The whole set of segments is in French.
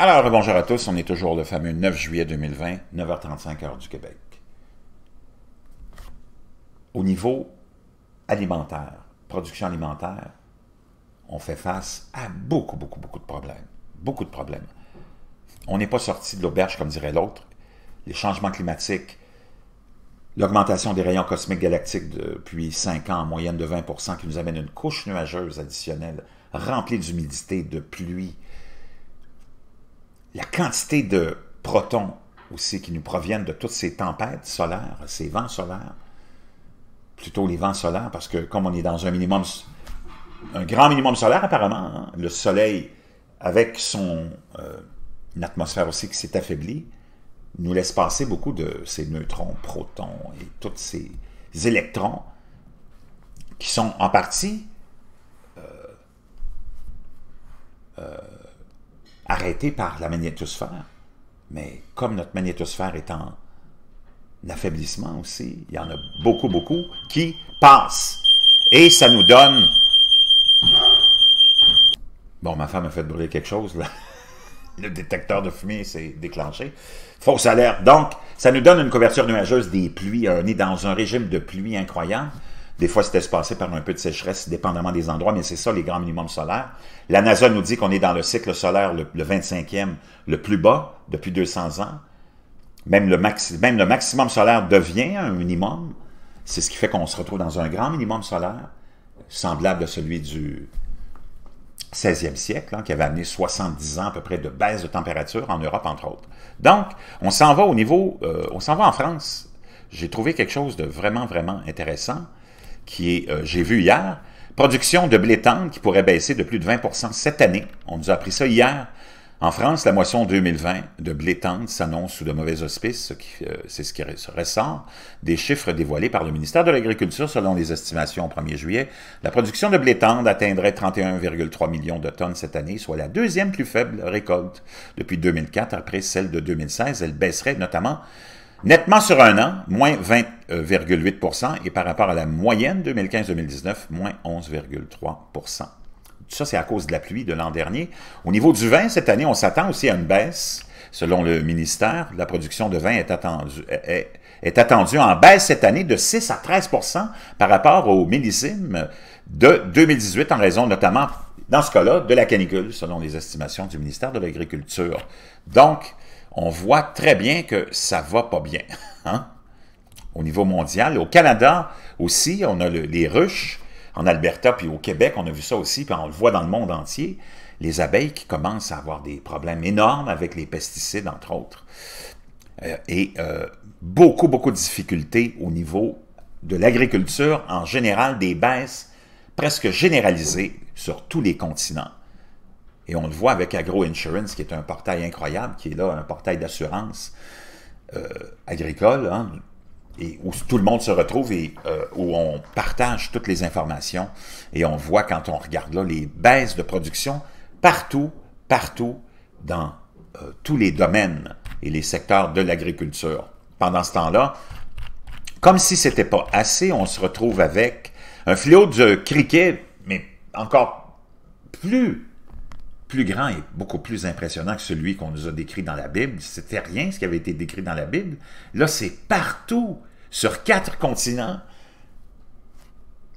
Alors, bonjour à tous, on est toujours le fameux 9 juillet 2020, 9h35 heure du Québec. Au niveau alimentaire, production alimentaire, on fait face à beaucoup, beaucoup, beaucoup de problèmes. Beaucoup de problèmes. On n'est pas sorti de l'auberge, comme dirait l'autre. Les changements climatiques, l'augmentation des rayons cosmiques galactiques depuis 5 ans en moyenne de 20 qui nous amène une couche nuageuse additionnelle remplie d'humidité, de pluie, la quantité de protons aussi qui nous proviennent de toutes ces tempêtes solaires, ces vents solaires, plutôt les vents solaires, parce que comme on est dans un minimum, un grand minimum solaire apparemment, hein, le soleil avec son euh, atmosphère aussi qui s'est affaiblie, nous laisse passer beaucoup de ces neutrons, protons et tous ces électrons qui sont en partie euh, euh, arrêté par la magnétosphère. Mais comme notre magnétosphère est en affaiblissement aussi, il y en a beaucoup, beaucoup qui passent. Et ça nous donne... Bon, ma femme a fait brûler quelque chose, là. Le détecteur de fumée s'est déclenché. Fausse alerte. Donc, ça nous donne une couverture nuageuse des pluies. On est dans un régime de pluie incroyable. Des fois, c'était espacé par un peu de sécheresse, dépendamment des endroits, mais c'est ça les grands minimums solaires. La NASA nous dit qu'on est dans le cycle solaire le, 25e, le plus bas depuis 200 ans. Même le, même le maximum solaire devient un minimum. C'est ce qui fait qu'on se retrouve dans un grand minimum solaire, semblable à celui du 16e siècle, hein, qui avait amené 70 ans à peu près de baisse de température en Europe, entre autres. Donc, on s'en va au niveau, euh, on s'en va en France. J'ai trouvé quelque chose de vraiment, vraiment intéressant qui est, euh, j'ai vu hier, production de blé tendre qui pourrait baisser de plus de 20 cette année. On nous a appris ça hier. En France, la moisson 2020 de blé tendre s'annonce sous de mauvais auspices, euh, c'est ce qui ressort des chiffres dévoilés par le ministère de l'Agriculture selon les estimations au 1er juillet. La production de blé tendre atteindrait 31,3 millions de tonnes cette année, soit la deuxième plus faible récolte depuis 2004 après celle de 2016. Elle baisserait notamment Nettement sur un an, moins 20,8 euh, et par rapport à la moyenne 2015-2019, moins 11,3 ça, c'est à cause de la pluie de l'an dernier. Au niveau du vin, cette année, on s'attend aussi à une baisse. Selon le ministère, la production de vin est attendue, est, attendue en baisse cette année de 6 à 13 par rapport au millésime de 2018, en raison notamment, dans ce cas-là, de la canicule, selon les estimations du ministère de l'Agriculture. Donc, on voit très bien que ça va pas bien hein? au niveau mondial. Au Canada aussi, on a les ruches. En Alberta, puis au Québec, on a vu ça aussi, puis on le voit dans le monde entier. Les abeilles qui commencent à avoir des problèmes énormes avec les pesticides, entre autres. Euh, et euh, beaucoup, beaucoup de difficultés au niveau de l'agriculture, en général des baisses presque généralisées sur tous les continents. Et on le voit avec Agro Insurance, qui est un portail incroyable, qui est là un portail d'assurance euh, agricole, hein, et où tout le monde se retrouve et euh, où on partage toutes les informations. Et on voit quand on regarde là les baisses de production partout, partout dans euh, tous les domaines et les secteurs de l'agriculture. Pendant ce temps-là, comme si ce n'était pas assez, on se retrouve avec un fléau de criquet, mais encore plus plus grand et beaucoup plus impressionnant que celui qu'on nous a décrit dans la Bible. C'était rien ce qui avait été décrit dans la Bible. Là, c'est partout, sur quatre continents,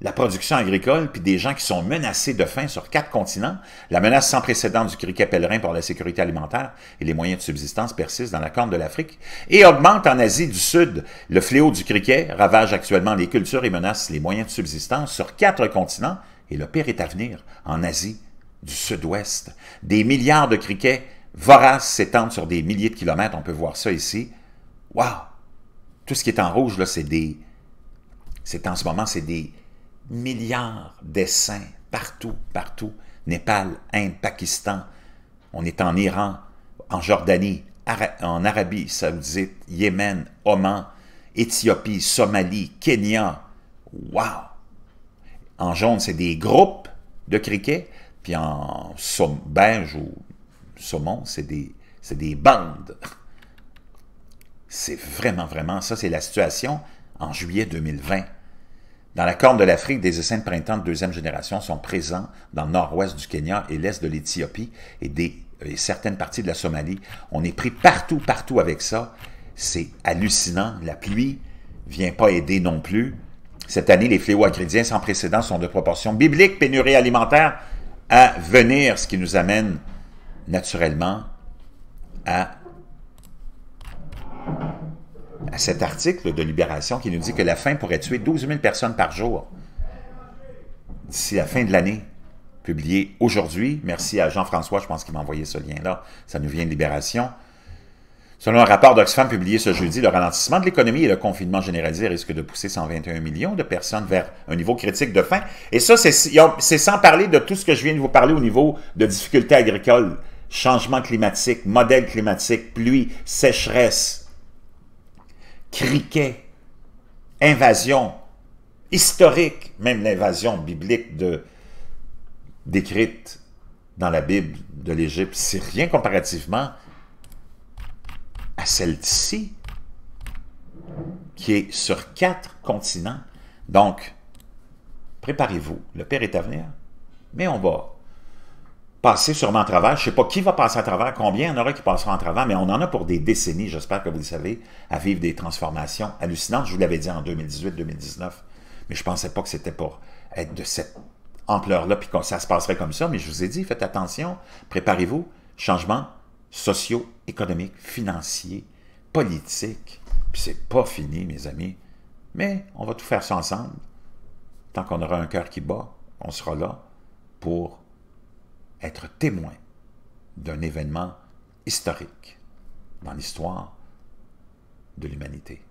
la production agricole, puis des gens qui sont menacés de faim sur quatre continents, la menace sans précédent du criquet pèlerin pour la sécurité alimentaire et les moyens de subsistance persistent dans la corne de l'Afrique et augmente en Asie du Sud. Le fléau du criquet ravage actuellement les cultures et menace les moyens de subsistance sur quatre continents et le pire est à venir en Asie du sud-ouest. Des milliards de criquets voraces s'étendent sur des milliers de kilomètres. On peut voir ça ici. Waouh! Tout ce qui est en rouge, là, c'est des... C'est en ce moment, c'est des milliards d'essaims partout, partout. Népal, Inde, Pakistan. On est en Iran, en Jordanie, en Arabie Saoudite, Yémen, Oman, Éthiopie, Somalie, Kenya. Wow! En jaune, c'est des groupes de criquets. Puis en beige ou saumon, c'est des, bandes. C'est vraiment, vraiment, ça c'est la situation en juillet 2020. Dans la Corne de l'Afrique, des essaims de printemps de deuxième génération sont présents dans le nord-ouest du Kenya et l'est de l'Éthiopie et, certaines parties de la Somalie. On est pris partout, partout avec ça. C'est hallucinant. La pluie vient pas aider non plus. Cette année, les fléaux agridiens sans précédent sont de proportion biblique, pénurie alimentaire, à venir, ce qui nous amène naturellement à, à cet article de Libération qui nous dit que la faim pourrait tuer 12 000 personnes par jour d'ici la fin de l'année publié aujourd'hui. Merci à Jean-François, je pense qu'il m'a envoyé ce lien-là. Ça nous vient de Libération. Selon un rapport d'Oxfam publié ce jeudi, le ralentissement de l'économie et le confinement généralisé risquent de pousser 121 millions de personnes vers un niveau critique de faim. Et ça, c'est sans parler de tout ce que je viens de vous parler au niveau de difficultés agricoles, changement climatique, modèle climatique, pluie, sécheresse, criquet, invasion historique, même l'invasion biblique décrite dans la Bible de l'Égypte. C'est rien comparativement celle-ci, qui est sur quatre continents. Donc, préparez-vous, le père est à venir, mais on va passer sûrement à travers. Je ne sais pas qui va passer à travers, combien il y en aura qui passera à travers, mais on en a pour des décennies, j'espère que vous le savez, à vivre des transformations hallucinantes. Je vous l'avais dit en 2018-2019, mais je ne pensais pas que c'était pour être de cette ampleur-là, puis que ça se passerait comme ça. Mais je vous ai dit, faites attention, préparez-vous, changement sociaux, économiques, financiers, politiques. Puis c'est pas fini, mes amis. Mais on va tout faire ça ensemble. Tant qu'on aura un cœur qui bat, on sera là pour être témoin d'un événement historique dans l'histoire de l'humanité.